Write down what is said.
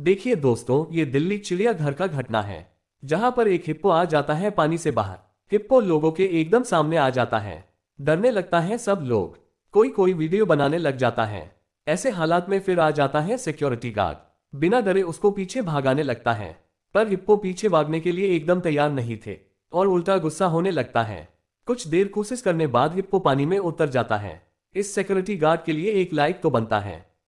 देखिए दोस्तों ये दिल्ली चिड़ियाघर का घटना है जहां पर एक हिप्पो आ जाता है पानी से बाहर हिप्पो लोगों के एकदम सामने आ जाता है डरने लगता है सब लोग कोई कोई वीडियो बनाने लग जाता है ऐसे हालात में फिर आ जाता है सिक्योरिटी गार्ड बिना डरे उसको पीछे भागाने लगता है पर हिप्पो पीछे भागने के लिए एकदम तैयार नहीं थे और उल्टा गुस्सा होने लगता है कुछ देर कोशिश करने बाद हिप्पो पानी में उतर जाता है इस सिक्योरिटी गार्ड के लिए एक लाइक तो बनता है